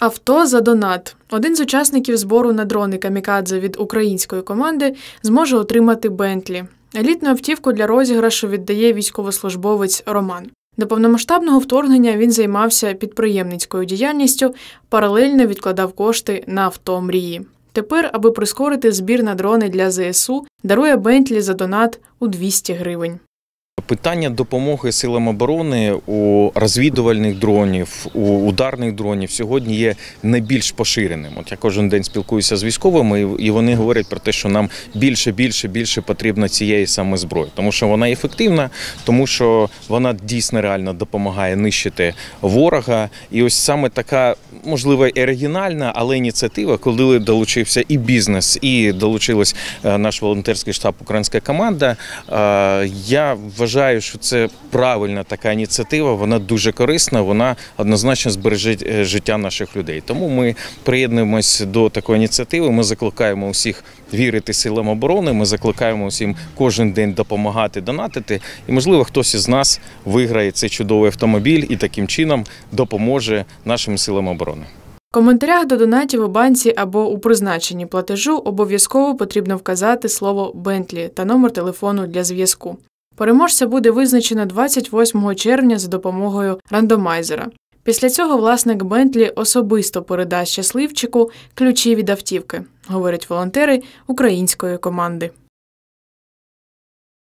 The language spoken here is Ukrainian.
Авто за донат. Один з учасників збору на дрони камікадзе від української команди зможе отримати Бентлі. Елітну автівку для розіграшу віддає військовослужбовець Роман. До повномасштабного вторгнення він займався підприємницькою діяльністю, паралельно відкладав кошти на авто мрії. Тепер, аби прискорити збір на дрони для ЗСУ, дарує Бентлі за донат у 200 гривень. Питання допомоги силам оборони у розвідувальних дронів, у ударних дронів сьогодні є найбільш поширеним. От я кожен день спілкуюся з військовими, і вони говорять про те, що нам більше, більше, більше потрібно цієї саме зброї, тому що вона ефективна, тому що вона дійсно реально допомагає нищити ворога. І ось саме така можливо і оригінальна, але ініціатива, коли долучився і бізнес, і долучилась е, наш волонтерський штаб Українська команда. Е, я вважаю, вважаю, що це правильна така ініціатива. Вона дуже корисна. Вона однозначно збереже е, життя наших людей. Тому ми приєднуємось до такої ініціативи. Ми закликаємо усіх вірити силам оборони. Ми закликаємо усім кожен день допомагати, донатити. І можливо, хтось із нас виграє цей чудовий автомобіль і таким чином допоможе нашим силам оборони. В коментарях до донатів у банці або у призначенні платежу обов'язково потрібно вказати слово Бентлі та номер телефону для зв'язку. Переможця буде визначено 28 червня за допомогою рандомайзера. Після цього власник Бентлі особисто передасть щасливчику ключі від автівки, говорять волонтери української команди.